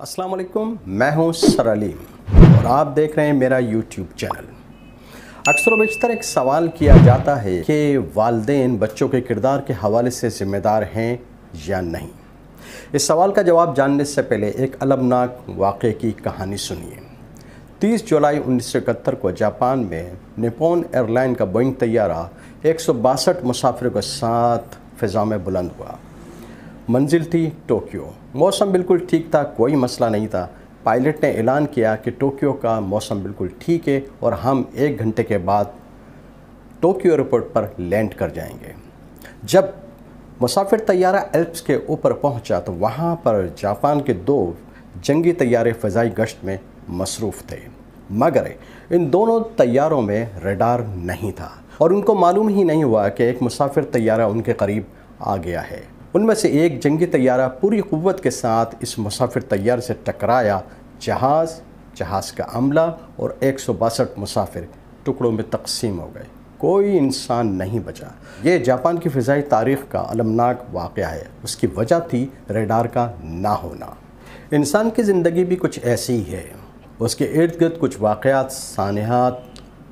अस्सलाम वालेकुम मैं हूं सरअलीम और आप देख रहे हैं मेरा यूट्यूब चैनल अक्सर बेशतर एक सवाल किया जाता है कि वालदे बच्चों के किरदार के हवाले से ज़िम्मेदार हैं या नहीं इस सवाल का जवाब जानने से पहले एक अलमनाक वाक़े की कहानी सुनिए 30 जुलाई उन्नीस को जापान में निपोन एयरलाइन का बोइंग तैयारा एक मुसाफिरों के साथ फ़िज़ा में बुलंद हुआ मंजिल थी टोक्यो मौसम बिल्कुल ठीक था कोई मसला नहीं था पायलट ने ऐलान किया कि टोक्यो का मौसम बिल्कुल ठीक है और हम एक घंटे के बाद टोक्यो एयरपोर्ट पर लैंड कर जाएंगे जब मुसाफिर तैयारा एल्प्स के ऊपर पहुंचा तो वहां पर जापान के दो जंगी तैयारे फ़जाई गश्त में मसरूफ़ थे मगर इन दोनों तैयारों में रडार नहीं था और उनको मालूम ही नहीं हुआ कि एक मुसाफिर तैयारा उनके करीब आ गया है उनमें से एक जंगी तैयारा पूरी क़वत के साथ इस मुसाफिर तैयार से टकराया जहाज़ जहाज़ का अमला और एक सौ बासठ मुसाफिर टुकड़ों में तकसीम हो गए कोई इंसान नहीं बचा ये जापान की फ़िज़ाई तारीख़ का अलमनाक वाक़ है उसकी वजह थी रेडार का ना होना इंसान की ज़िंदगी भी कुछ ऐसी ही है उसके इर्द गिर्द कुछ वाक़ात सानहत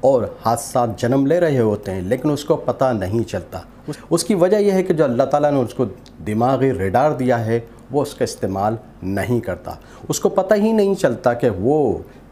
और हादसा जन्म ले रहे होते हैं लेकिन उसको पता नहीं चलता उसकी वजह यह है कि जो अल्लाह ताला ने उसको दिमागी रेडार दिया है वो उसका इस्तेमाल नहीं करता उसको पता ही नहीं चलता कि वो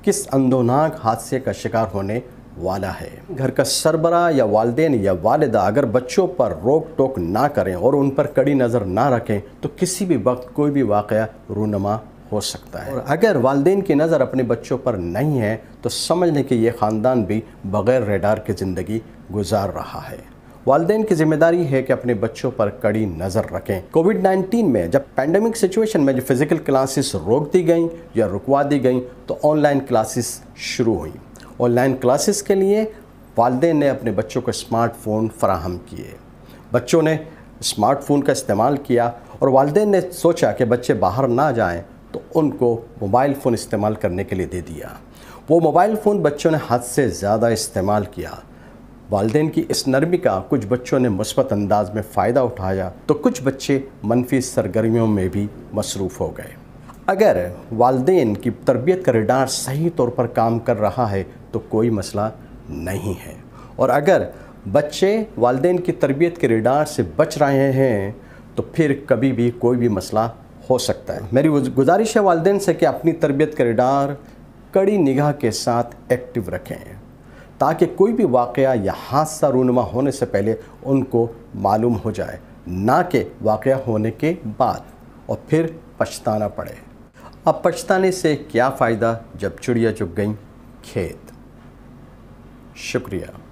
किस अंदोनाक हादसे का शिकार होने वाला है घर का सरबरा या वालदेन या वालदा अगर बच्चों पर रोक टोक ना करें और उन पर कड़ी नज़र ना रखें तो किसी भी वक्त कोई भी वाक़ रूनमा हो सकता है और अगर वालदे की नज़र अपने बच्चों पर नहीं है तो समझ लें कि यह ख़ानदान भी बग़ैर रेडार की ज़िंदगी गुजार रहा है वालदेन की जिम्मेदारी है कि अपने बच्चों पर कड़ी नज़र रखें कोविड 19 में जब पैंडमिक सिचुएशन में जो फिज़िकल क्लासेस रोक दी गई या रुकवा दी गई तो ऑनलाइन क्लासेस शुरू हुई ऑनलाइन क्लासेस के लिए वालदे ने अपने बच्चों को स्मार्टफोन फराहम किए बच्चों ने स्मार्टफोन का इस्तेमाल किया और वालदे ने सोचा कि बच्चे बाहर ना जाएं तो उनको मोबाइल फ़ोन इस्तेमाल करने के लिए दे दिया वो मोबाइल फ़ोन बच्चों ने हद से ज़्यादा इस्तेमाल किया वालदे की इस नरमी का कुछ बच्चों ने मस्बत अंदाज में फ़ायदा उठाया तो कुछ बच्चे मनफी सरगर्मियों में भी मसरूफ़ हो गए अगर वालदे की तरबियत का रिडार सही तौर पर काम कर रहा है तो कोई मसला नहीं है और अगर बच्चे वालदे की तरबियत के रिडार से बच रहे हैं तो फिर कभी भी कोई भी मसला हो सकता है मेरी गुजारिश है वालदेन से कि अपनी तरबियत का रिडार कड़ी निगाह के साथ एक्टिव रखें ताकि कोई भी वाक़ या हादसा रूनमा होने से पहले उनको मालूम हो जाए ना कि वाक़ होने के बाद और फिर पछताना पड़े अब पछताने से क्या फ़ायदा जब चिड़िया चुग गई खेत शुक्रिया